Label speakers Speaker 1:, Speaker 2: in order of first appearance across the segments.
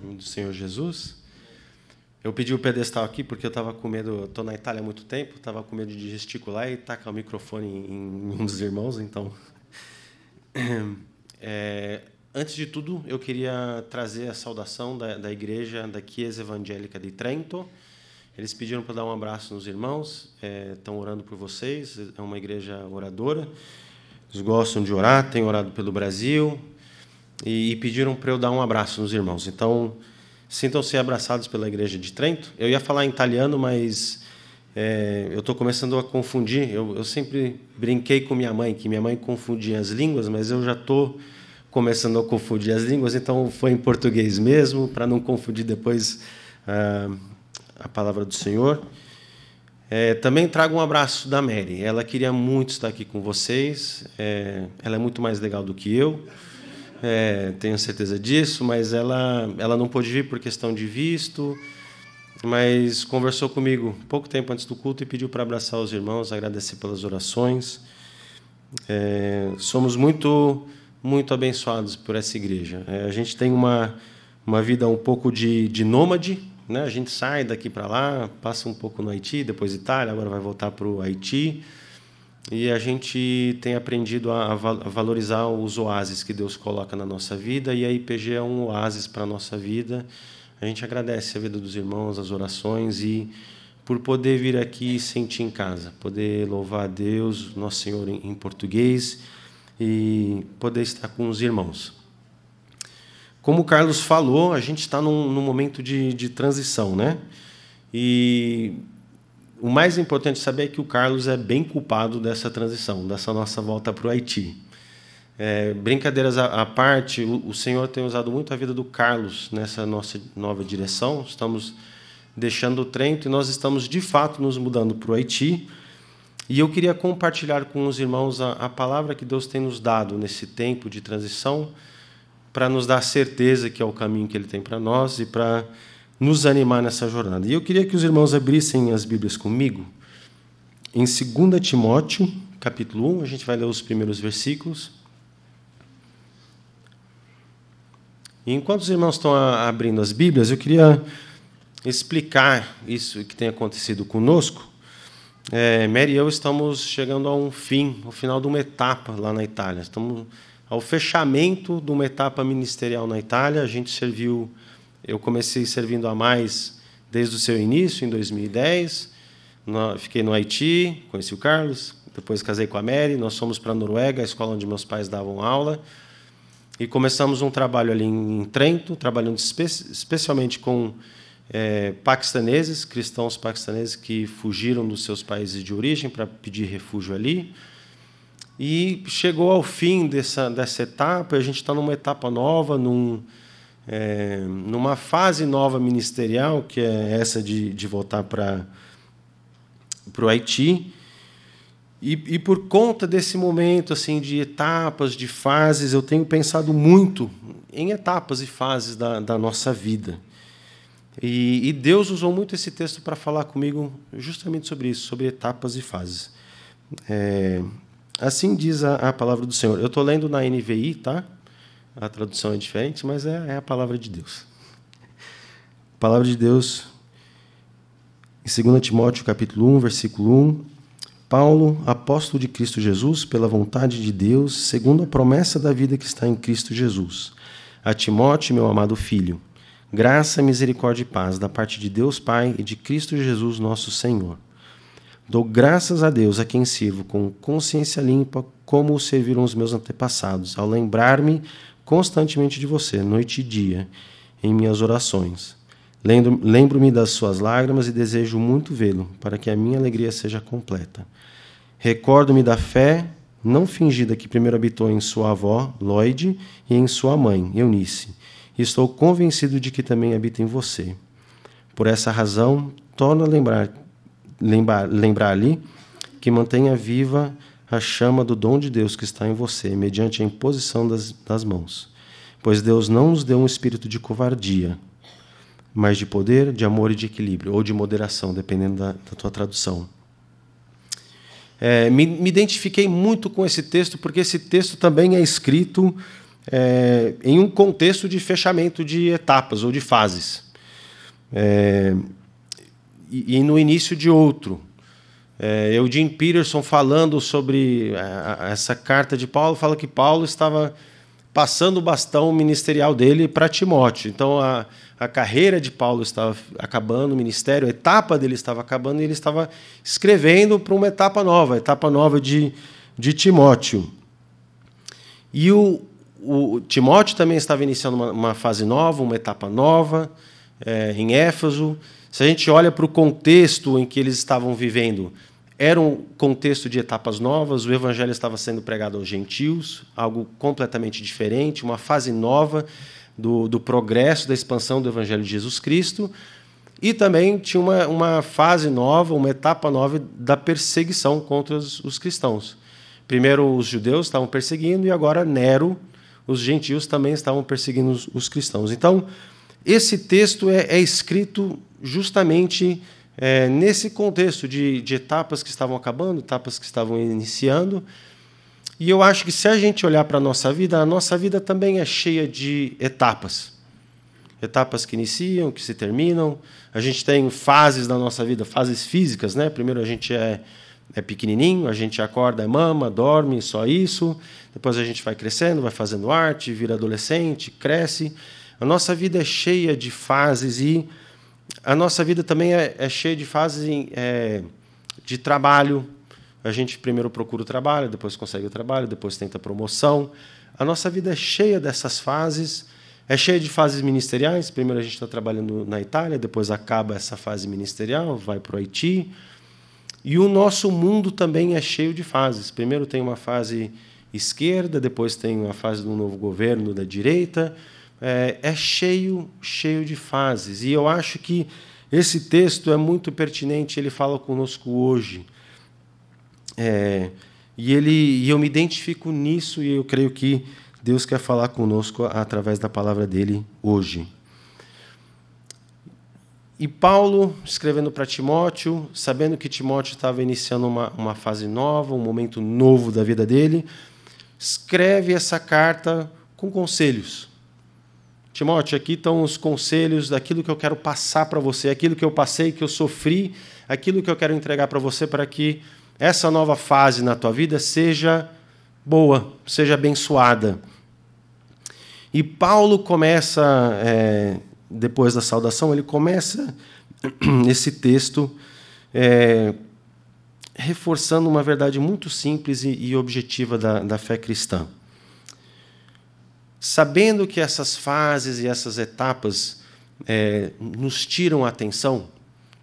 Speaker 1: do Senhor Jesus. Eu pedi o pedestal aqui porque eu estava com medo, estou na Itália há muito tempo, estava com medo de gesticular e tacar o microfone em um dos irmãos, então. É, antes de tudo, eu queria trazer a saudação da, da igreja da Chiesa Evangélica de Trento. Eles pediram para dar um abraço nos irmãos, é, estão orando por vocês, é uma igreja oradora. Eles gostam de orar, têm orado pelo Brasil, e, e pediram para eu dar um abraço nos irmãos. Então, sintam-se abraçados pela igreja de Trento. Eu ia falar em italiano, mas é, eu estou começando a confundir. Eu, eu, sempre brinquei com minha mãe, que minha mãe confundia as línguas, mas eu já estou começando a confundir as línguas, então foi em português mesmo, para não confundir depois ah, a palavra do Senhor. É, também trago um abraço da Mary. Ela queria muito estar aqui com vocês. É, ela é muito mais legal do que eu é, tenho certeza disso, mas ela, ela não pôde vir por questão de visto, mas conversou comigo pouco tempo antes do culto e pediu para abraçar os irmãos, agradecer pelas orações. É, somos muito, muito abençoados por essa igreja. É, a gente tem uma, uma vida um pouco de, de nômade, né? a gente sai daqui para lá, passa um pouco no Haiti, depois Itália, agora vai voltar para o Haiti. E a gente tem aprendido a, a valorizar os oásis que Deus coloca na nossa vida, e a IPG é um oásis para a nossa vida. A gente agradece a vida dos irmãos, as orações e por poder vir aqui e sentir em casa, poder louvar a Deus, Nosso Senhor em português e poder estar com os irmãos. Como o Carlos falou, a gente está num, num, momento de, de transição, né? E o mais importante saber é que o Carlos é bem culpado dessa transição, dessa nossa volta para o Haiti. É, brincadeiras à, parte, o, o, Senhor tem usado muito a vida do Carlos nessa nossa nova direção. Estamos deixando o Trento e nós estamos de fato nos mudando para o Haiti. E eu queria compartilhar com os irmãos a, a palavra que Deus tem nos dado nesse tempo de transição para nos dar certeza que é o caminho que Ele tem para nós e para nos animar nessa jornada. E eu queria que os irmãos abrissem as Bíblias comigo em 2 Timóteo, capítulo 1, a gente vai ler os primeiros versículos. E enquanto os irmãos estão abrindo as Bíblias, eu queria explicar isso que tem acontecido conosco. É, Mary e eu estamos chegando a um fim, ao final de uma etapa lá na Itália. Estamos ao fechamento de uma etapa ministerial na Itália. A gente serviu eu comecei servindo a mais desde o seu início, em 2010. Fiquei no Haiti, conheci o Carlos, depois casei com a Mary, nós fomos para a Noruega, a escola onde meus pais davam aula, e começamos um trabalho ali em Trento, trabalhando espe especialmente com é, paquistaneses, cristãos paquistaneses que fugiram dos seus países de origem para pedir refúgio ali. E chegou ao fim dessa, dessa etapa, a gente está numa etapa nova, num, é, numa fase nova ministerial, que é essa de, de voltar para o Haiti, e, e, por conta desse momento assim de etapas, de fases, eu tenho pensado muito em etapas e fases da, da nossa vida. E, e Deus usou muito esse texto para falar comigo justamente sobre isso, sobre etapas e fases. É, assim diz a, a palavra do Senhor. Eu estou lendo na NVI, tá? a tradução é diferente, mas é, é a palavra de Deus. A palavra de Deus, em 2 Timóteo capítulo 1, versículo 1, Paulo, apóstolo de Cristo Jesus, pela vontade de Deus, segundo a promessa da vida que está em Cristo Jesus. A Timóteo, meu amado filho, graça, misericórdia e paz da parte de Deus Pai e de Cristo Jesus, nosso Senhor. Dou graças a Deus a quem sirvo com consciência limpa, como o serviram os meus antepassados, ao lembrar-me constantemente de você, noite e dia, em minhas orações. Lembro-me das suas lágrimas e desejo muito vê-lo, para que a minha alegria seja completa. Recordo-me da fé não fingida que primeiro habitou em sua avó, Lloyd, e em sua mãe, Eunice, e estou convencido de que também habita em você. Por essa razão, torno a lembrar-lhe lembrar, lembrar que mantenha viva a chama do dom de Deus que está em você, mediante a imposição das, das mãos. Pois Deus não nos deu um espírito de covardia, mas de poder, de amor e de equilíbrio, ou de moderação, dependendo da, da tua tradução. É, me, me, identifiquei muito com esse texto, porque esse texto também é escrito é, em um contexto de fechamento de etapas ou de fases. É, e, e no início de outro. É, eu, Jim Peterson, falando sobre é, essa carta de Paulo, fala que Paulo estava passando o bastão ministerial dele para Timóteo. Então, a, a carreira de Paulo estava acabando, o ministério, a etapa dele estava acabando, e ele estava escrevendo para uma etapa nova, a etapa nova de, de Timóteo. E o, o Timóteo também estava iniciando uma, uma fase nova, uma etapa nova, é, em Éfeso. Se a gente olha para o contexto em que eles estavam vivendo, era um contexto de etapas novas, o evangelho estava sendo pregado aos gentios, algo completamente diferente, uma fase nova do, do progresso, da expansão do evangelho de Jesus Cristo. E também tinha uma, uma fase nova, uma etapa nova da perseguição contra os, os cristãos. Primeiro os judeus estavam perseguindo e agora Nero, os gentios também estavam perseguindo os, os cristãos. Então, esse texto é, é escrito justamente é, nesse contexto de, de etapas que estavam acabando, etapas que estavam iniciando, e eu acho que se a gente olhar para a nossa vida, a nossa vida também é cheia de etapas. Etapas que iniciam, que se terminam. A gente tem fases da nossa vida, fases físicas, né? Primeiro a gente é, é pequenininho, a gente acorda, é mama, dorme, só isso. Depois a gente vai crescendo, vai fazendo arte, vira adolescente, cresce. A nossa vida é cheia de fases e a nossa vida também é, é cheia de fases é, de trabalho. A gente primeiro procura o trabalho, depois consegue o trabalho, depois tenta a promoção. A nossa vida é cheia dessas fases. É cheia de fases ministeriais. Primeiro a gente está trabalhando na Itália, depois acaba essa fase ministerial, vai para o Haiti. E o nosso mundo também é cheio de fases. Primeiro tem uma fase esquerda, depois tem uma fase do novo governo da direita, é, é cheio, cheio de fases. E eu acho que esse texto é muito pertinente, ele fala conosco hoje. É, e, ele, e eu me identifico nisso e eu creio que Deus quer falar conosco através da palavra dele hoje. E Paulo, escrevendo para Timóteo, sabendo que Timóteo estava iniciando uma, uma fase nova, um momento novo da vida dele, escreve essa carta com conselhos. Timóteo, aqui estão os conselhos daquilo que eu quero passar para você, aquilo que eu passei, que eu sofri, aquilo que eu quero entregar para você para que essa nova fase na tua vida seja boa, seja abençoada. E Paulo começa, é, depois da saudação, ele começa esse texto é, reforçando uma verdade muito simples e, e objetiva da, da fé cristã sabendo que essas fases e essas etapas é, nos tiram a atenção,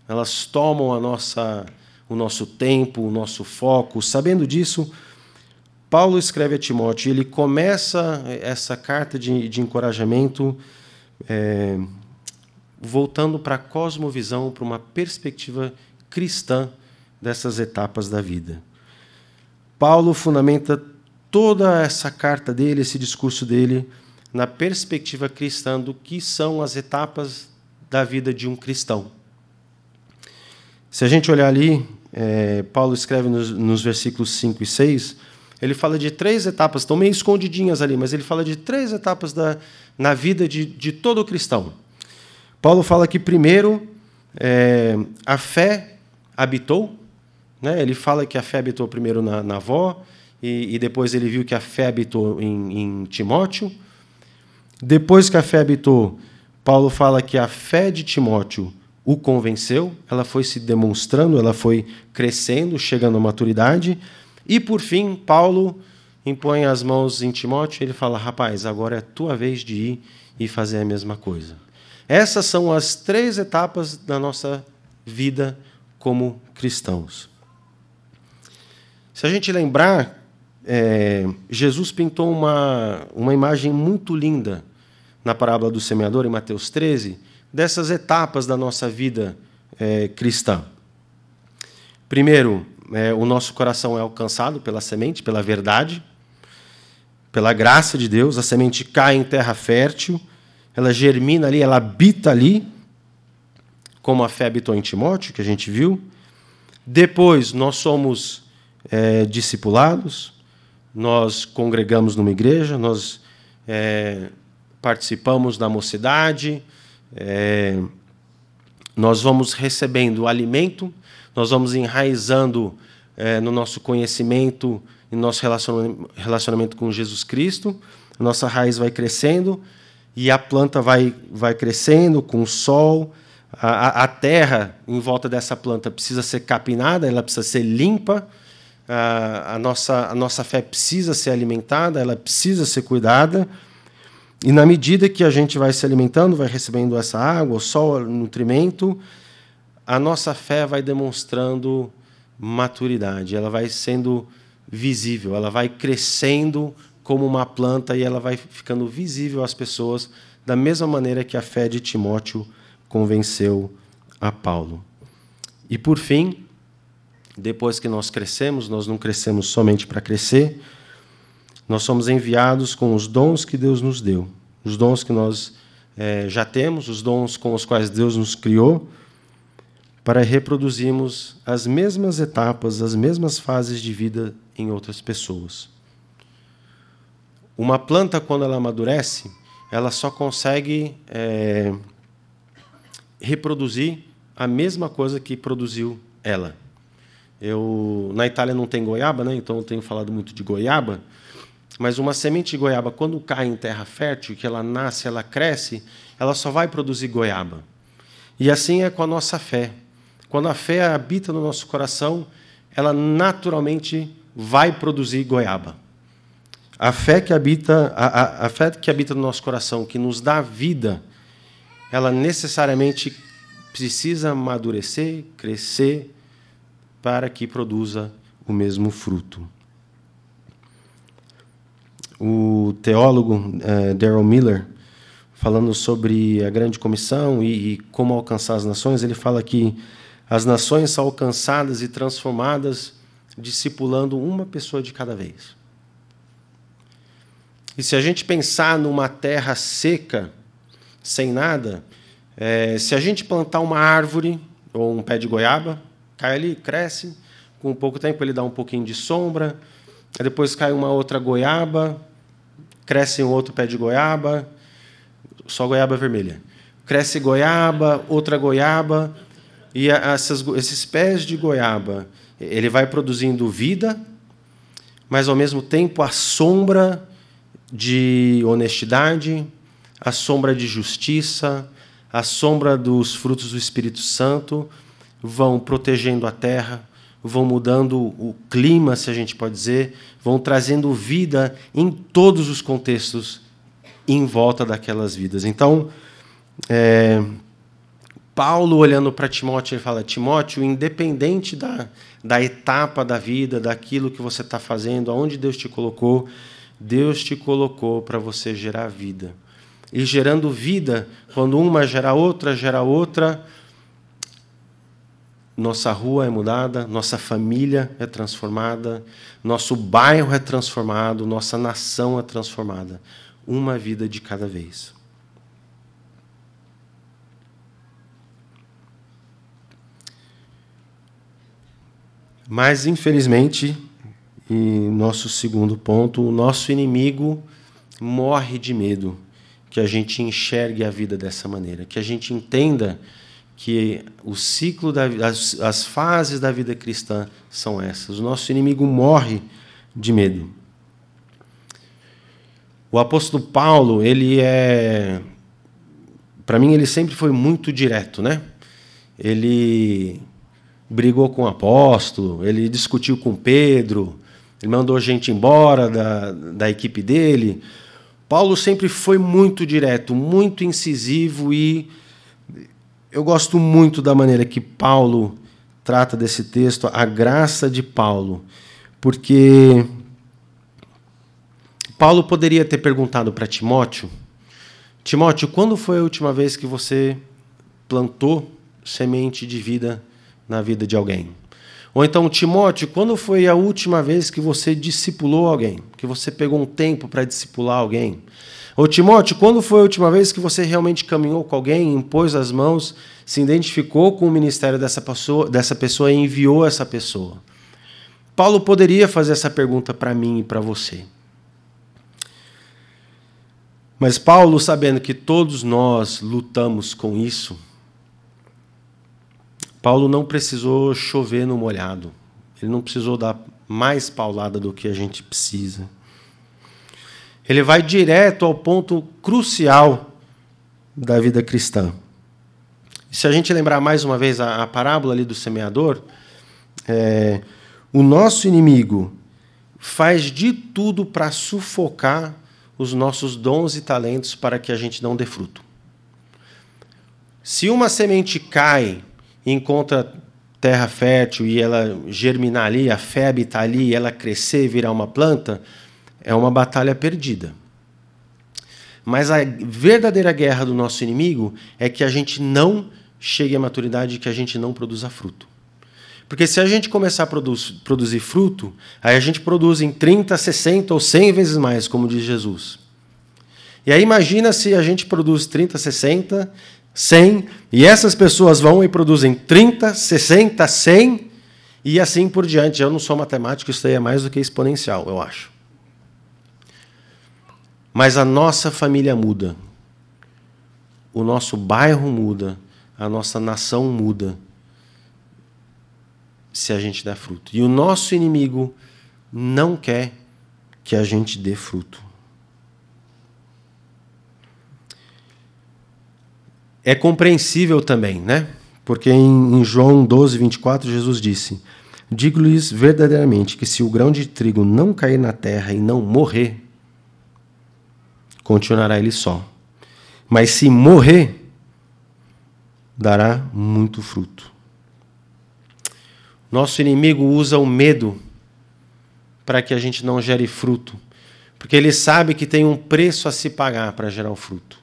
Speaker 1: elas tomam a nossa, o nosso tempo, o nosso foco, sabendo disso, Paulo escreve a Timóteo, ele começa essa carta de, de encorajamento é, voltando para a cosmovisão, para uma perspectiva cristã dessas etapas da vida. Paulo fundamenta toda essa carta dele, esse discurso dele, na perspectiva cristã do que são as etapas da vida de um cristão. Se a gente olhar ali, é, Paulo escreve nos, nos versículos 5 e 6, ele fala de três etapas, estão meio escondidinhas ali, mas ele fala de três etapas da, na vida de, de todo cristão. Paulo fala que, primeiro, é, a fé habitou, né? ele fala que a fé habitou primeiro na, na avó, e, e depois ele viu que a fé habitou em, em Timóteo. Depois que a fé habitou, Paulo fala que a fé de Timóteo o convenceu, ela foi se demonstrando, ela foi crescendo, chegando à maturidade. E por fim, Paulo impõe as mãos em Timóteo e ele fala: Rapaz, agora é tua vez de ir e fazer a mesma coisa. Essas são as três etapas da nossa vida como cristãos. Se a gente lembrar é, Jesus pintou uma, uma imagem muito linda na parábola do semeador, em Mateus 13, dessas etapas da nossa vida é, cristã. Primeiro, é, o nosso coração é alcançado pela semente, pela verdade, pela graça de Deus. A semente cai em terra fértil, ela germina ali, ela habita ali, como a fé habitou em Timóteo, que a gente viu. Depois, nós somos é, discipulados nós congregamos numa igreja, nós é, participamos da mocidade, é, nós vamos recebendo alimento, nós vamos enraizando é, no nosso conhecimento no nosso relacionamento com Jesus Cristo, a nossa raiz vai crescendo e a planta vai, vai crescendo com o sol. A, a terra em volta dessa planta precisa ser capinada, ela precisa ser limpa, a, nossa, a nossa fé precisa ser alimentada, ela precisa ser cuidada. E na medida que a gente vai se alimentando, vai recebendo essa água, o sol, o nutrimento, a nossa fé vai demonstrando maturidade, ela vai sendo visível, ela vai crescendo como uma planta e ela vai ficando visível às pessoas, da mesma maneira que a fé de Timóteo convenceu a Paulo. E por fim, depois que nós crescemos, nós não crescemos somente para crescer, nós somos enviados com os dons que Deus nos deu, os dons que nós é, já temos, os dons com os quais Deus nos criou, para reproduzirmos as mesmas etapas, as mesmas fases de vida em outras pessoas. Uma planta, quando ela amadurece, ela só consegue é, reproduzir a mesma coisa que produziu ela. Eu, na Itália não tem goiaba, né? então eu tenho falado muito de goiaba. Mas uma semente de goiaba, quando cai em terra fértil, que ela nasce, ela cresce, ela só vai produzir goiaba. E assim é com a nossa fé. Quando a fé habita no nosso coração, ela naturalmente vai produzir goiaba. A fé que habita, a, a, a fé que habita no nosso coração, que nos dá vida, ela necessariamente precisa amadurecer, crescer, para que produza o mesmo fruto. O teólogo uh, Daryl Miller, falando sobre a grande comissão e, e como alcançar as nações, ele fala que as nações são alcançadas e transformadas discipulando uma pessoa de cada vez. E se a gente pensar numa terra seca, sem nada, é, se a gente plantar uma árvore ou um pé de goiaba, Cai ali, cresce, com pouco tempo ele dá um pouquinho de sombra, depois cai uma outra goiaba, cresce um outro pé de goiaba, só goiaba vermelha. Cresce goiaba, outra goiaba, e essas, esses pés de goiaba, ele vai produzindo vida, mas ao mesmo tempo a sombra de honestidade, a sombra de justiça, a sombra dos frutos do Espírito Santo, vão protegendo a terra, vão mudando o clima, se a gente pode dizer, vão trazendo vida em todos os contextos em volta daquelas vidas. Então, é, Paulo olhando para Timóteo, ele fala: Timóteo, independente da, da etapa da vida, daquilo que você está fazendo, aonde Deus te colocou, Deus te colocou para você gerar vida. E gerando vida, quando uma gera outra, gera outra, nossa rua é mudada, nossa família é transformada, nosso bairro é transformado, nossa nação é transformada. Uma vida de cada vez. Mas, infelizmente, e nosso segundo ponto, o nosso inimigo morre de medo que a gente enxergue a vida dessa maneira, que a gente entenda que o ciclo da as, as fases da vida cristã são essas. O nosso inimigo morre de medo. O apóstolo Paulo, ele é para mim ele sempre foi muito direto, né? Ele brigou com o apóstolo, ele discutiu com Pedro, ele mandou gente embora da, da equipe dele. Paulo sempre foi muito direto, muito incisivo e eu gosto muito da maneira que Paulo trata desse texto, a graça de Paulo, porque Paulo poderia ter perguntado para Timóteo: Timóteo, quando foi a última vez que você plantou semente de vida na vida de alguém? Ou então, Timóteo, quando foi a última vez que você discipulou alguém? Que você pegou um tempo para discipular alguém? Ô Timóteo, quando foi a última vez que você realmente caminhou com alguém, impôs as mãos, se identificou com o ministério dessa pessoa, dessa pessoa e enviou essa pessoa? Paulo poderia fazer essa pergunta para mim e para você. Mas Paulo, sabendo que todos nós lutamos com isso, Paulo não precisou chover no molhado. Ele não precisou dar mais paulada do que a gente precisa. Ele vai direto ao ponto crucial da vida cristã. Se a gente lembrar mais uma vez a, a parábola ali do semeador, é, o nosso inimigo faz de tudo para sufocar os nossos dons e talentos para que a gente não dê fruto. Se uma semente cai e encontra terra fértil e ela germinar ali, a febre está ali, ela crescer e virar uma planta, é uma batalha perdida. Mas a verdadeira guerra do nosso inimigo é que a gente não chegue à maturidade e que a gente não produza fruto. Porque se a gente começar a produzir, produzir fruto, aí a gente produz em 30, 60 ou 100 vezes mais, como diz Jesus. E aí imagina se a gente produz 30, 60, 100, e essas pessoas vão e produzem 30, 60, 100 e assim por diante. Eu não sou matemático, isso aí é mais do que exponencial, eu acho. Mas a nossa família muda. O nosso bairro muda. A nossa nação muda. Se a gente dá fruto. E o nosso inimigo não quer que a gente dê fruto. É compreensível também, né? Porque em, João 12, 24, Jesus disse: Digo-lhes verdadeiramente que se o grão de trigo não cair na terra e não morrer, continuará ele só. Mas se morrer, dará muito fruto. Nosso inimigo usa o medo para que a gente não gere fruto, porque ele sabe que tem um preço a se pagar para gerar o fruto.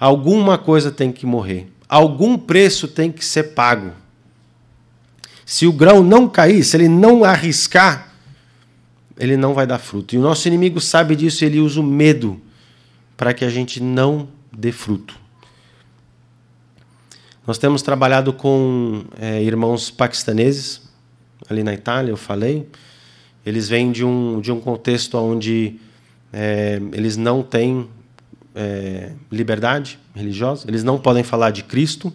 Speaker 1: Alguma coisa tem que morrer, algum preço tem que ser pago. Se o grão não cair, se ele não arriscar, ele não vai dar fruto. E o nosso inimigo sabe disso, ele usa o medo para que a gente não dê fruto. Nós temos trabalhado com é, irmãos paquistaneses, ali na Itália, eu falei. Eles vêm de um, de um contexto onde é, eles não têm é, liberdade religiosa, eles não podem falar de Cristo.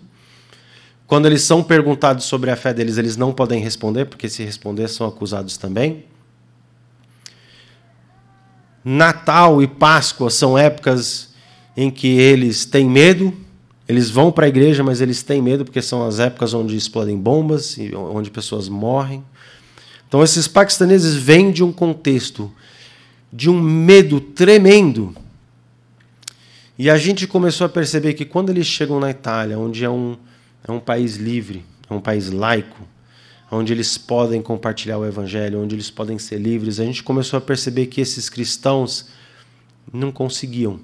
Speaker 1: Quando eles são perguntados sobre a fé deles, eles não podem responder, porque se responder são acusados também. Natal e Páscoa são épocas em que eles têm medo, eles vão para a igreja, mas eles têm medo porque são as épocas onde explodem bombas e onde pessoas morrem. Então, esses paquistaneses vêm de um contexto de um medo tremendo. E a gente começou a perceber que quando eles chegam na Itália, onde é um, é um país livre, é um país laico, onde eles podem compartilhar o evangelho, onde eles podem ser livres. A gente começou a perceber que esses cristãos não conseguiam.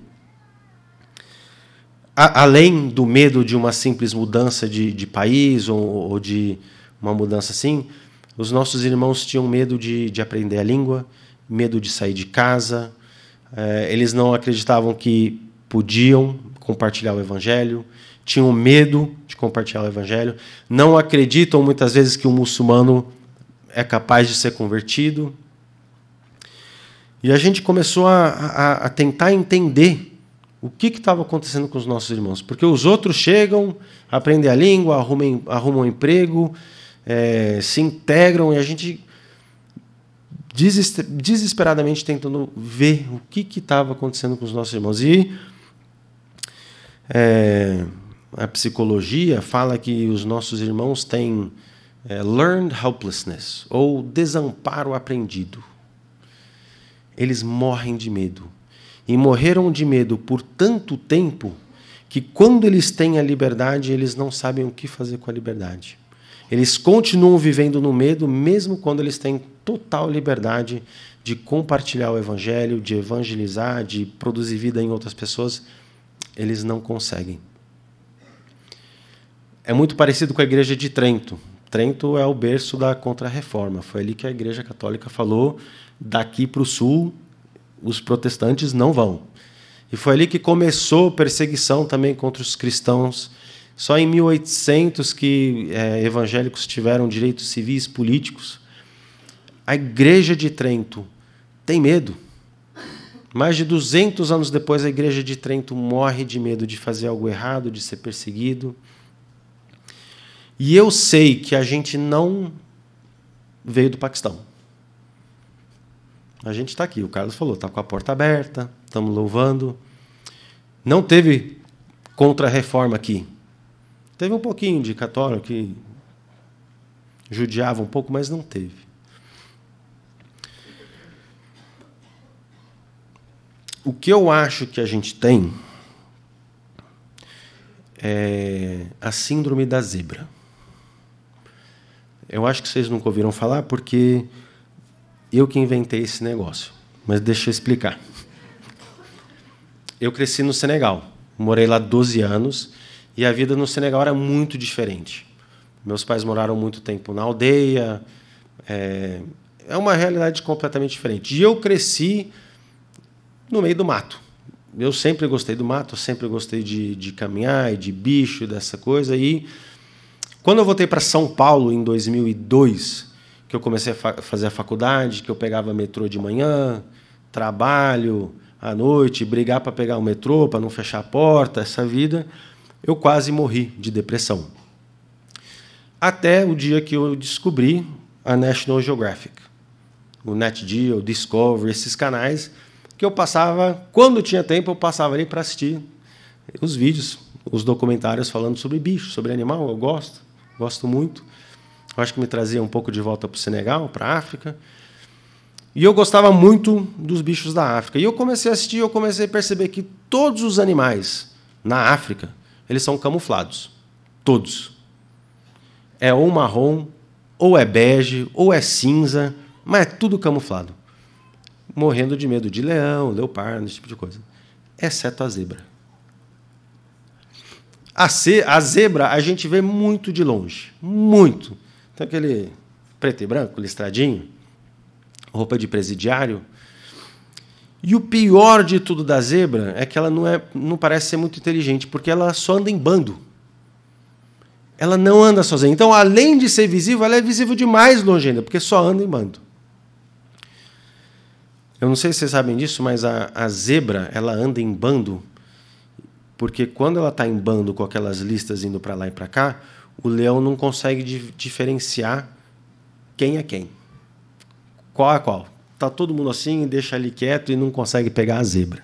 Speaker 1: A, além do medo de uma simples mudança de, de país ou, ou, de uma mudança assim, os nossos irmãos tinham medo de, de aprender a língua, medo de sair de casa, é, eles não acreditavam que podiam compartilhar o evangelho, tinham medo de compartilhar o evangelho, não acreditam muitas vezes que o muçulmano é capaz de ser convertido. E a gente começou a, a, a tentar entender o que estava acontecendo com os nossos irmãos. Porque os outros chegam, aprendem a língua, arrumam, arrumam um emprego, é, se integram e a gente desesperadamente tentando ver o que estava acontecendo com os nossos irmãos. E é, a psicologia fala que os nossos irmãos têm é, learned helplessness, ou desamparo aprendido. Eles morrem de medo. E morreram de medo por tanto tempo que, quando eles têm a liberdade, eles não sabem o que fazer com a liberdade. Eles continuam vivendo no medo, mesmo quando eles têm total liberdade de compartilhar o evangelho, de evangelizar, de produzir vida em outras pessoas. Eles não conseguem é muito parecido com a igreja de Trento. Trento é o berço da Contra-Reforma. Foi ali que a igreja católica falou: daqui para o sul, os protestantes não vão. E foi ali que começou perseguição também contra os cristãos. Só em 1800 que é, evangélicos tiveram direitos civis políticos. A igreja de Trento tem medo. Mais de 200 anos depois, a igreja de Trento morre de medo de fazer algo errado, de ser perseguido. E eu sei que a gente não veio do Paquistão. A gente está aqui, o Carlos falou, está com a porta aberta, estamos louvando. Não teve contra-reforma aqui. Teve um pouquinho de católico que judiava um pouco, mas não teve. O que eu acho que a gente tem é a síndrome da zebra. Eu acho que vocês nunca ouviram falar porque eu que inventei esse negócio. Mas deixa eu explicar. Eu cresci no Senegal, morei lá 12 anos e a vida no Senegal era muito diferente. Meus pais moraram muito tempo na aldeia, é, é uma realidade completamente diferente. E eu cresci no meio do mato. Eu sempre gostei do mato, sempre gostei de, de caminhar e de bicho, dessa coisa. E quando eu voltei para São Paulo em 2002, que eu comecei a fa fazer a faculdade, que eu pegava metrô de manhã, trabalho à noite, brigar para pegar o metrô, para não fechar a porta, essa vida, eu quase morri de depressão. Até o dia que eu descobri a National Geographic, o Nat Geo, o Discovery, esses canais que eu passava, quando tinha tempo, eu passava ali para assistir os vídeos, os documentários falando sobre bicho, sobre animal, eu gosto gosto muito. Eu acho que me trazia um pouco de volta para o Senegal, para a África. E eu gostava muito dos bichos da África. E eu comecei a assistir, eu comecei a perceber que todos os animais na África, eles são camuflados. Todos. É ou marrom, ou é bege, ou é cinza, mas é tudo camuflado. Morrendo de medo de leão, leopardo, esse tipo de coisa. Exceto a zebra. A, ce, a zebra a gente vê muito de longe, muito. Tem aquele preto e branco, listradinho, roupa de presidiário. E o pior de tudo da zebra é que ela não, é, não parece ser muito inteligente, porque ela só anda em bando. Ela não anda sozinha. Então, além de ser visível, ela é visível de mais longe ainda, porque só anda em bando. Eu não sei se vocês sabem disso, mas a, a zebra ela anda em bando porque quando ela está em bando com aquelas listas indo para lá e para cá, o leão não consegue diferenciar quem é quem. Qual é qual? Tá todo mundo assim, deixa ali quieto e não consegue pegar a zebra.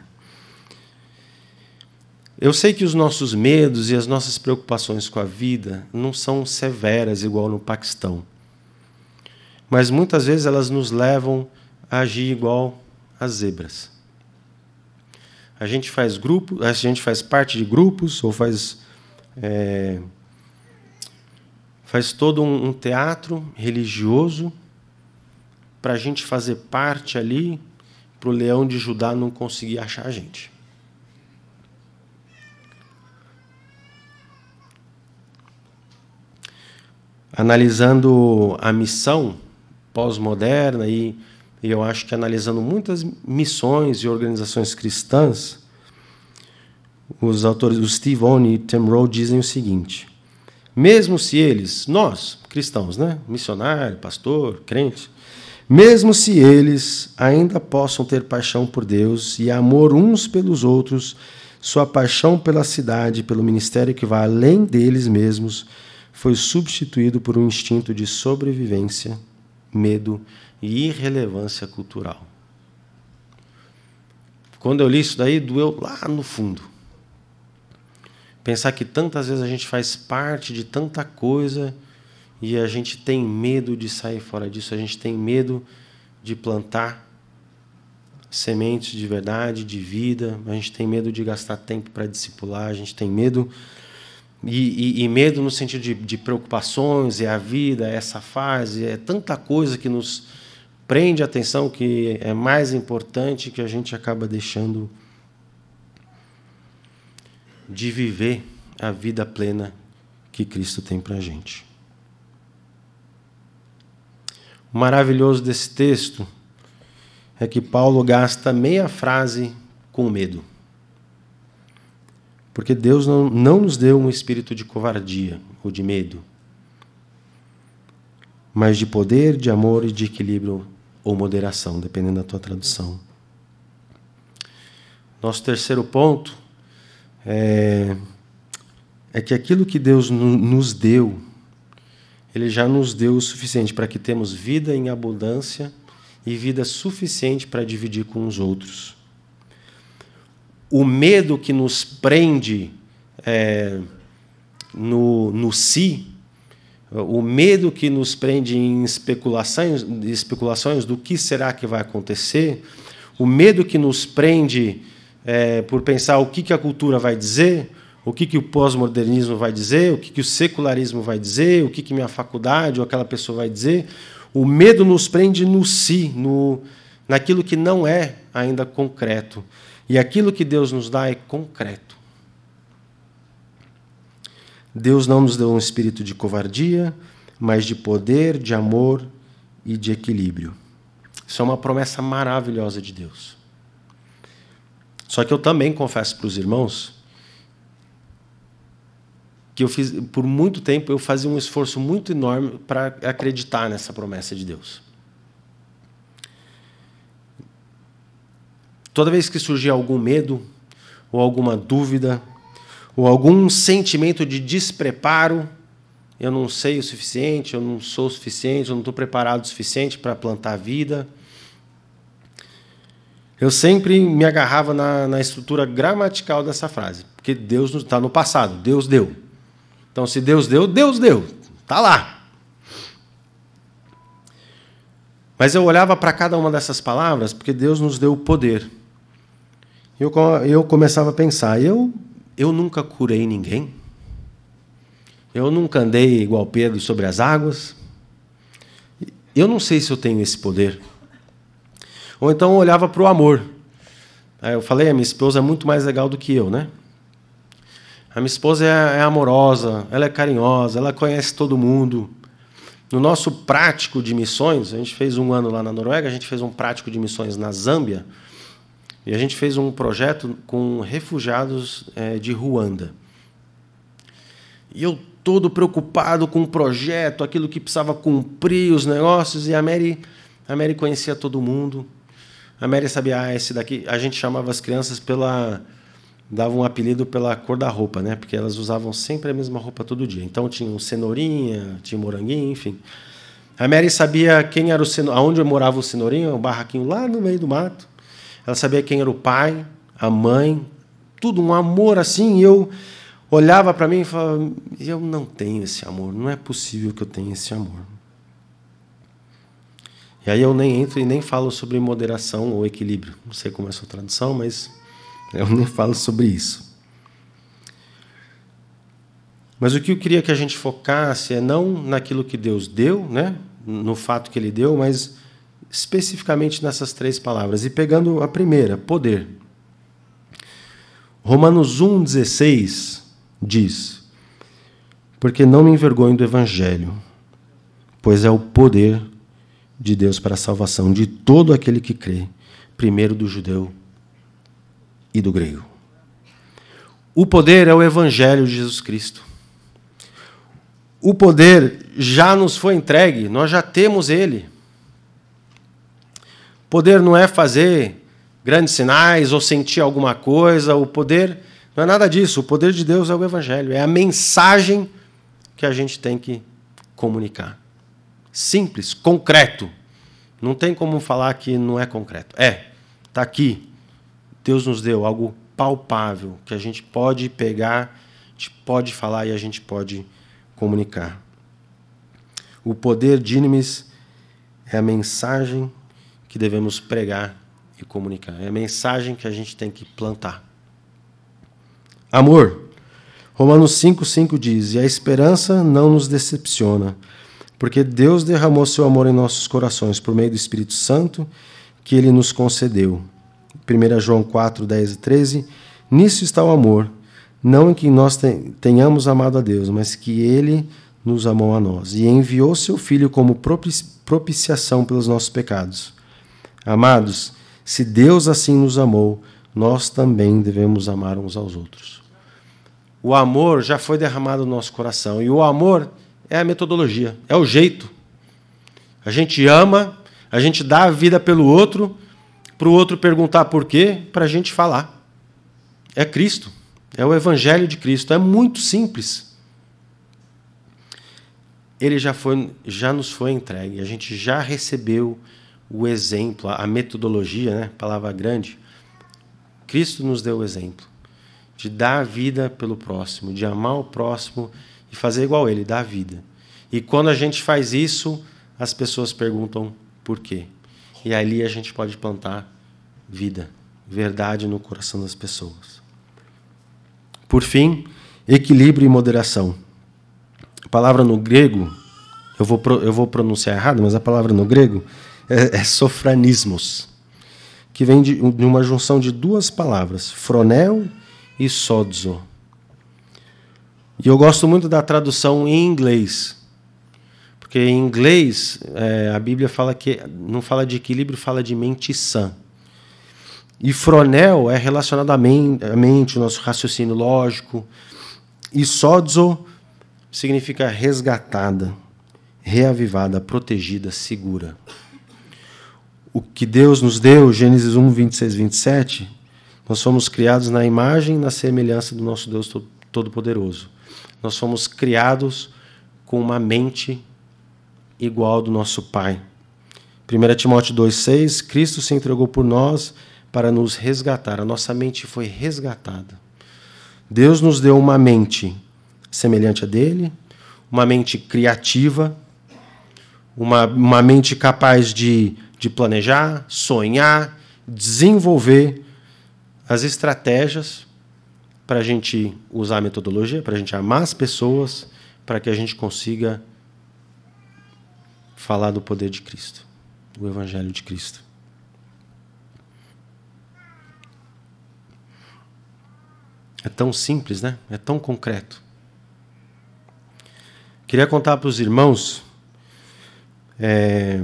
Speaker 1: Eu sei que os nossos medos e as nossas preocupações com a vida não são severas igual no Paquistão. Mas muitas vezes elas nos levam a agir igual às zebras a gente faz grupo, a gente faz parte de grupos ou faz é, faz todo um, um teatro religioso para a gente fazer parte ali para o leão de Judá não conseguir achar a gente. Analisando a missão pós-moderna e e eu acho que analisando muitas missões e organizações cristãs, os autores, o Steve Owen e Tim Rowe, dizem o seguinte: mesmo se eles, nós, cristãos, né, missionário, pastor, crente, mesmo se eles ainda possam ter paixão por Deus e amor uns pelos outros, sua paixão pela cidade, pelo ministério que vai além deles mesmos, foi substituído por um instinto de sobrevivência medo e irrelevância cultural. Quando eu li isso daí, doeu lá no fundo. Pensar que tantas vezes a gente faz parte de tanta coisa e a gente tem medo de sair fora disso, a gente tem medo de plantar sementes de verdade, de vida, a gente tem medo de gastar tempo para discipular, a gente tem medo e, e, e, medo no sentido de, de, preocupações, é a vida, é essa fase, é tanta coisa que nos prende a atenção que é mais importante que a gente acaba deixando de viver a vida plena que Cristo tem para a gente. O maravilhoso desse texto é que Paulo gasta meia frase com medo. Porque Deus não, não nos deu um espírito de covardia ou de medo, mas de poder, de amor e de equilíbrio ou moderação, dependendo da tua tradução. Nosso terceiro ponto é, é que aquilo que Deus nos deu, Ele já nos deu o suficiente para que temos vida em abundância e vida suficiente para dividir com os outros o medo que nos prende é, no, no si, o medo que nos prende em especulações, especulações do que será que vai acontecer, o medo que nos prende é, por pensar o que, que a cultura vai dizer, o que, que o pós-modernismo vai dizer, o que, que o secularismo vai dizer, o que, que minha faculdade ou aquela pessoa vai dizer. O medo nos prende no si, no, naquilo que não é ainda concreto. E aquilo que Deus nos dá é concreto. Deus não nos deu um espírito de covardia, mas de poder, de amor e de equilíbrio. Isso é uma promessa maravilhosa de Deus. Só que eu também confesso para os irmãos que eu fiz por muito tempo eu fazia um esforço muito enorme para acreditar nessa promessa de Deus. Toda vez que surgir algum medo, ou alguma dúvida, ou algum sentimento de despreparo, eu não sei o suficiente, eu não sou o suficiente, eu não estou preparado o suficiente para plantar vida. Eu sempre me agarrava na, na estrutura gramatical dessa frase, porque Deus está no passado, Deus deu. Então, se Deus deu, Deus deu, está lá. Mas eu olhava para cada uma dessas palavras, porque Deus nos deu o poder. Eu, eu começava a pensar: eu, eu nunca curei ninguém, eu nunca andei igual Pedro sobre as águas, eu não sei se eu tenho esse poder. Ou então eu olhava para o amor. Aí eu falei: a minha esposa é muito mais legal do que eu, né? A minha esposa é, é amorosa, ela é carinhosa, ela conhece todo mundo. No nosso prático de missões, a gente fez um ano lá na Noruega, a gente fez um prático de missões na Zâmbia. E a gente fez um projeto com refugiados é, de Ruanda. E eu todo preocupado com o projeto, aquilo que precisava cumprir, os negócios, e a Mary, a Mary conhecia todo mundo. A Mary sabia, ah, esse daqui. A gente chamava as crianças pela. dava um apelido pela cor da roupa, né? Porque elas usavam sempre a mesma roupa todo dia. Então tinha um cenourinha, tinha um moranguinho, enfim. A Mary sabia quem era o aonde morava o cenourinho, um barraquinho lá no meio do mato. Ela sabia quem era o pai, a mãe, tudo um amor assim. E eu olhava para mim e falava: eu não tenho esse amor, não é possível que eu tenha esse amor. E aí eu nem entro e nem falo sobre moderação ou equilíbrio. Não sei como é a sua tradução, mas eu nem falo sobre isso. Mas o que eu queria que a gente focasse é não naquilo que Deus deu, né? no fato que ele deu, mas especificamente nessas três palavras. E pegando a primeira, poder. Romanos 1,16 diz: Porque não me envergonho do evangelho, pois é o poder de Deus para a salvação de todo aquele que crê, primeiro do judeu e do grego. O poder é o evangelho de Jesus Cristo. O poder já nos foi entregue, nós já temos ele. Poder não é fazer grandes sinais ou sentir alguma coisa. O poder não é nada disso. O poder de Deus é o Evangelho. É a mensagem que a gente tem que comunicar. Simples, concreto. Não tem como falar que não é concreto. É, está aqui. Deus nos deu algo palpável que a gente pode pegar, a gente pode falar e a gente pode comunicar. O poder de Nimes é a mensagem que devemos pregar e comunicar. É a mensagem que a gente tem que plantar. Amor. Romanos 5,5 diz: E a esperança não nos decepciona, porque Deus derramou seu amor em nossos corações por meio do Espírito Santo que ele nos concedeu. 1 João 4, 10 e 13: Nisso está o amor, não em que nós tenhamos amado a Deus, mas que ele nos amou a nós e enviou seu Filho como propiciação pelos nossos pecados. Amados, se Deus assim nos amou, nós também devemos amar uns aos outros. O amor já foi derramado no nosso coração e o amor é a metodologia, é o jeito. A gente ama, a gente dá a vida pelo outro, para o outro perguntar por quê, para a gente falar. É Cristo, é o Evangelho de Cristo, é muito simples. Ele já, foi, já nos foi entregue, a gente já recebeu o exemplo, a metodologia, né? palavra grande. Cristo nos deu o exemplo de dar a vida pelo próximo, de amar o próximo e fazer igual ele, dar a vida. E quando a gente faz isso, as pessoas perguntam por quê. E ali a gente pode plantar vida, verdade no coração das pessoas. Por fim, equilíbrio e moderação. A palavra no grego, eu vou, eu vou pronunciar errado, mas a palavra no grego é, é sofranismos, que vem de, de uma junção de duas palavras, fronel e sodzo. E eu gosto muito da tradução em inglês, porque em inglês é, a Bíblia fala que não fala de equilíbrio, fala de mente sã. E fronel é relacionado à mente, o nosso raciocínio lógico. E sodzo significa resgatada, reavivada, protegida, segura o que Deus nos deu, Gênesis 1, 26, 27, nós fomos criados na imagem e na semelhança do nosso Deus Todo-Poderoso. Nós fomos criados com uma mente igual do nosso Pai. 1 Timóteo 2,6: Cristo se entregou por nós para nos resgatar. A nossa mente foi resgatada. Deus nos deu uma mente semelhante a dele, uma mente criativa, uma, uma mente capaz de de planejar, sonhar, desenvolver as estratégias para a gente usar a metodologia, para a gente amar as pessoas, para que a gente consiga falar do poder de Cristo, do Evangelho de Cristo. É tão simples, né? É tão concreto. Queria contar para os irmãos. É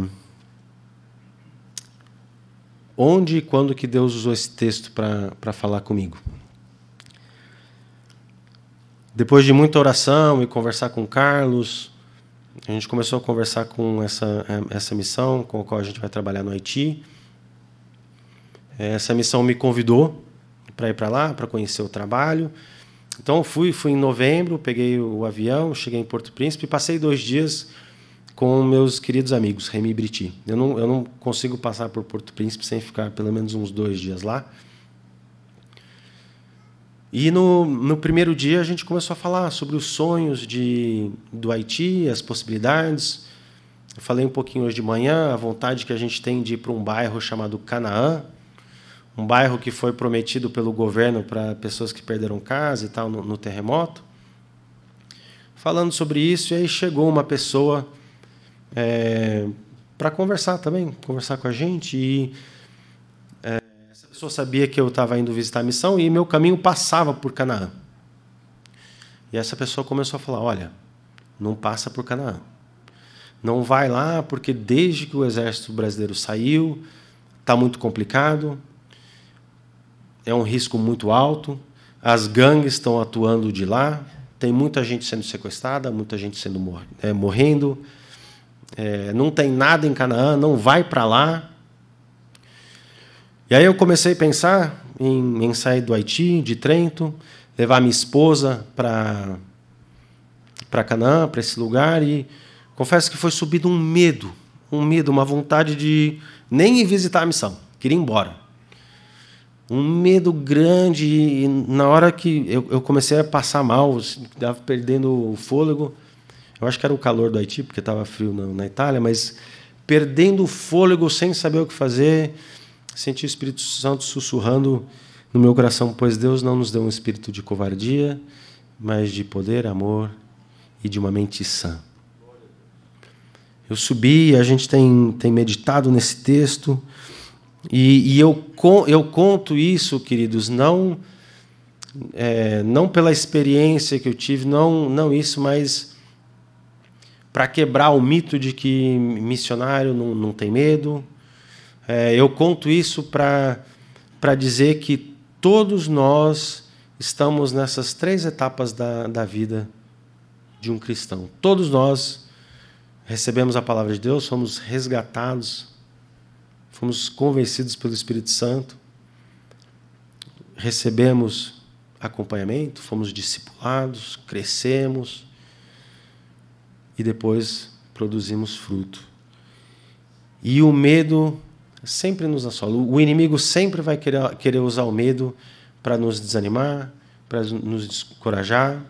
Speaker 1: onde e quando que Deus usou esse texto para falar comigo. Depois de muita oração e conversar com Carlos, a gente começou a conversar com essa, essa missão com a qual a gente vai trabalhar no Haiti. Essa missão me convidou para ir para lá, para conhecer o trabalho. Então fui, fui em novembro, peguei o avião, cheguei em Porto Príncipe, passei dois dias com meus queridos amigos, Remy e Briti. Eu não, eu não consigo passar por Porto Príncipe sem ficar pelo menos uns dois dias lá. E no, no primeiro dia a gente começou a falar sobre os sonhos de, do Haiti, as possibilidades. Eu falei um pouquinho hoje de manhã a vontade que a gente tem de ir para um bairro chamado Canaã, um bairro que foi prometido pelo governo para pessoas que perderam casa e tal no, no terremoto. Falando sobre isso, e aí chegou uma pessoa é, para conversar também, conversar com a gente. E é, essa pessoa sabia que eu estava indo visitar a missão e meu caminho passava por Canaã. E essa pessoa começou a falar: olha, não passa por Canaã. Não vai lá, porque desde que o exército brasileiro saiu, está muito complicado, é um risco muito alto, as gangues estão atuando de lá, tem muita gente sendo sequestrada, muita gente sendo mor é, morrendo é, não tem nada em Canaã, não vai para lá. E aí eu comecei a pensar em, em sair do Haiti, de Trento, levar minha esposa para para Canaã, para esse lugar e confesso que foi subido um medo, um medo, uma vontade de nem ir visitar a missão, queria ir embora. Um medo grande e na hora que eu, eu comecei a passar mal, estava perdendo o fôlego, eu acho que era o calor do Haiti, porque estava frio na, na, Itália, mas perdendo o fôlego, sem saber o que fazer, senti o Espírito Santo sussurrando no meu coração: Pois Deus não nos deu um espírito de covardia, mas de poder, amor e de uma mente sã. Eu subi, a gente tem, tem meditado nesse texto, e, e eu, eu conto isso, queridos, não. É, não pela experiência que eu tive, não, não isso, mas para quebrar o mito de que missionário não, não tem medo. É, eu conto isso para dizer que todos nós estamos nessas três etapas da, da vida de um cristão. Todos nós recebemos a palavra de Deus, fomos resgatados, fomos convencidos pelo Espírito Santo, recebemos acompanhamento, fomos discipulados, crescemos, e depois produzimos fruto. E o medo sempre nos assola. O inimigo sempre vai querer, querer usar o medo para nos desanimar, para nos descorajar.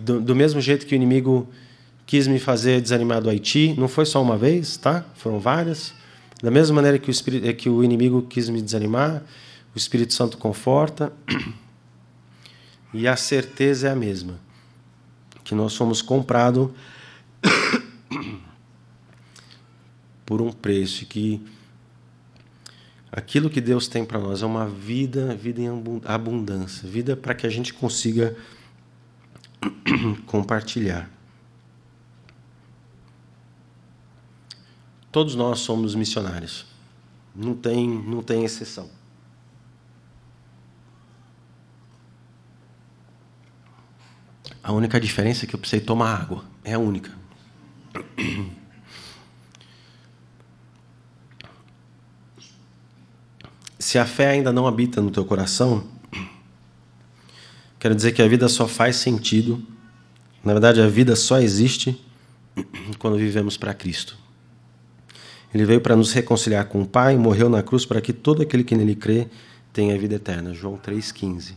Speaker 1: Do, do, mesmo jeito que o inimigo quis me fazer desanimar do Haiti, não foi só uma vez, tá? Foram várias. Da mesma maneira que o, espírito, eh, que o inimigo quis me desanimar, o Espírito Santo conforta. E a certeza é a mesma que nós somos comprados por um preço que aquilo que Deus tem para nós é uma vida, vida em abundância, vida para que a gente consiga compartilhar. Todos nós somos missionários. Não tem, não tem exceção. A única diferença é que eu precisei tomar água. É a única. Se a fé ainda não habita no teu coração, quero dizer que a vida só faz sentido. Na verdade, a vida só existe quando vivemos para Cristo. Ele veio para nos reconciliar com o Pai, morreu na cruz para que todo aquele que nele crê tenha vida eterna. João 3,15.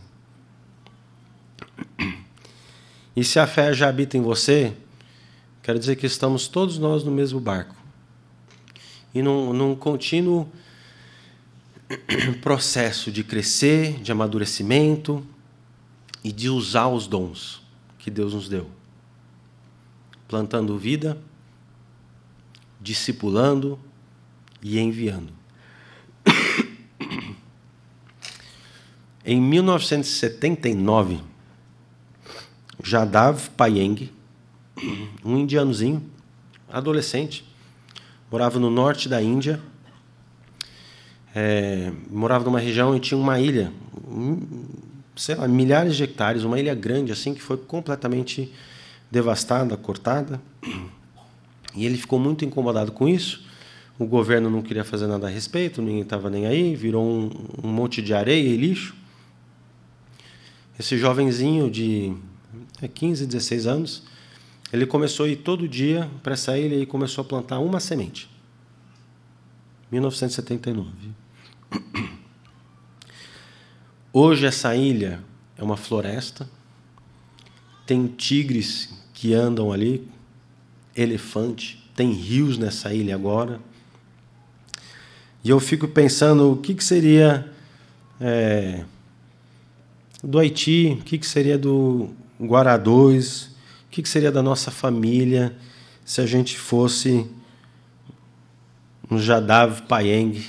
Speaker 1: E se a fé já habita em você, quero dizer que estamos todos nós no mesmo barco. E num, num contínuo processo de crescer, de amadurecimento e de usar os dons que Deus nos deu. Plantando vida, discipulando e enviando. em 1979, Jadav Payeng, um indianozinho, adolescente, morava no norte da Índia, é, morava numa região e tinha uma ilha, sei lá, milhares de hectares, uma ilha grande assim que foi completamente devastada, cortada. E ele ficou muito incomodado com isso. O governo não queria fazer nada a respeito, ninguém estava nem aí, virou um, um monte de areia e lixo. Esse jovenzinho de 15, é 16 anos, ele começou a ir todo dia para essa ilha e começou a plantar uma semente. 1979. Hoje essa ilha é uma floresta, tem tigres que andam ali, elefante, tem rios nessa ilha agora. E eu fico pensando o que, que seria é, do Haiti, o que, que seria do Guará o que, que seria da nossa família se a gente fosse um Jadav Payeng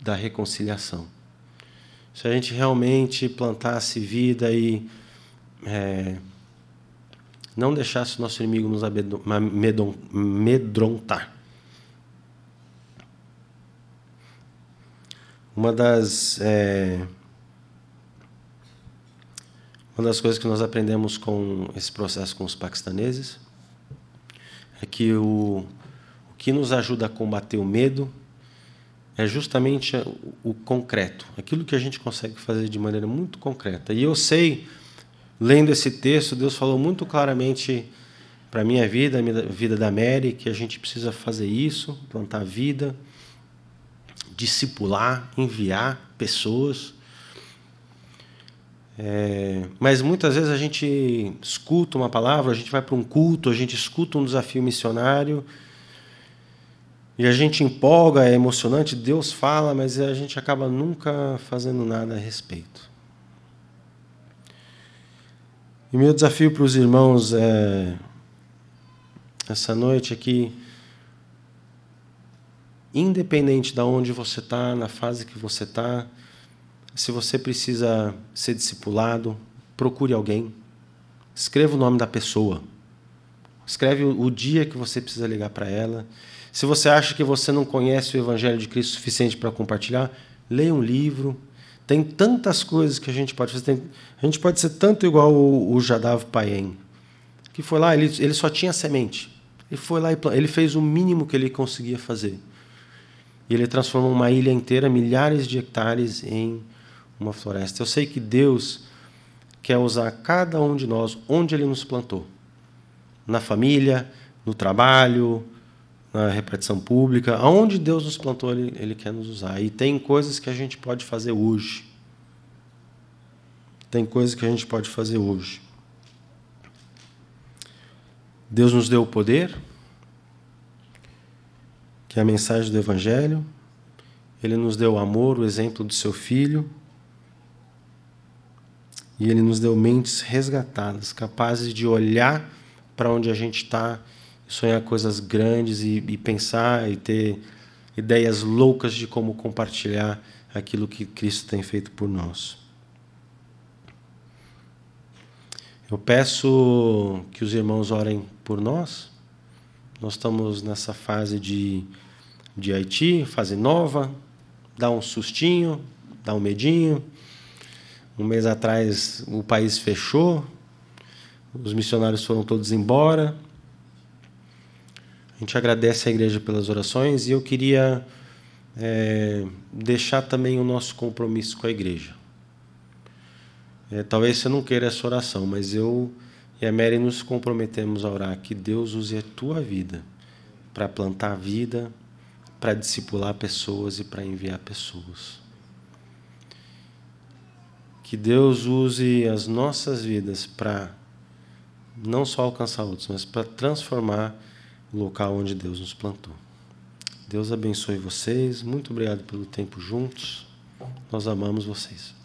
Speaker 1: da reconciliação. Se a gente realmente plantasse vida e é, não deixasse o nosso inimigo nos amedrontar. Uma das. É, uma das coisas que nós aprendemos com esse processo com os paquistaneses é que o, o que nos ajuda a combater o medo é justamente o, o concreto, aquilo que a gente consegue fazer de maneira muito concreta. E eu sei, lendo esse texto, Deus falou muito claramente para a minha vida, a vida da Mary, que a gente precisa fazer isso, plantar vida, discipular, enviar pessoas é, mas muitas vezes a gente escuta uma palavra, a gente vai para um culto, a gente escuta um desafio missionário e a gente empolga, é emocionante, Deus fala, mas a gente acaba nunca fazendo nada a respeito. E meu desafio para os irmãos é, essa noite é que, independente de onde você está, na fase que você está, se você precisa ser discipulado, procure alguém. Escreva o nome da pessoa. Escreve o dia que você precisa ligar para ela. Se você acha que você não conhece o Evangelho de Cristo suficiente para compartilhar, leia um livro. Tem tantas coisas que a gente pode fazer. Tem, a gente pode ser tanto igual o, o Jadav Payen, que foi lá, ele, ele só tinha semente. Ele foi lá e ele fez o mínimo que ele conseguia fazer. E ele transformou uma ilha inteira, milhares de hectares, em uma floresta. Eu sei que Deus quer usar cada um de nós onde Ele nos plantou na família, no trabalho, na repartição pública. Aonde Deus nos plantou, ele, ele quer nos usar. E tem coisas que a gente pode fazer hoje. Tem coisas que a gente pode fazer hoje. Deus nos deu o poder, que é a mensagem do Evangelho. Ele nos deu o amor, o exemplo do seu filho. E Ele nos deu mentes resgatadas, capazes de olhar para onde a gente está, sonhar coisas grandes e, e pensar e ter ideias loucas de como compartilhar aquilo que Cristo tem feito por nós. Eu peço que os irmãos orem por nós. Nós estamos nessa fase de, de Haiti, fase nova. Dá um sustinho, dá um medinho. Um mês atrás o país fechou, os missionários foram todos embora. A gente agradece à igreja pelas orações e eu queria é, deixar também o nosso compromisso com a igreja. É, talvez você não queira essa oração, mas eu e a Mary nos comprometemos a orar que Deus use a tua vida para plantar vida, para discipular pessoas e para enviar pessoas. Que Deus use as nossas vidas para não só alcançar outros, mas para transformar o local onde Deus nos plantou. Deus abençoe vocês. Muito obrigado pelo tempo juntos. Nós amamos vocês.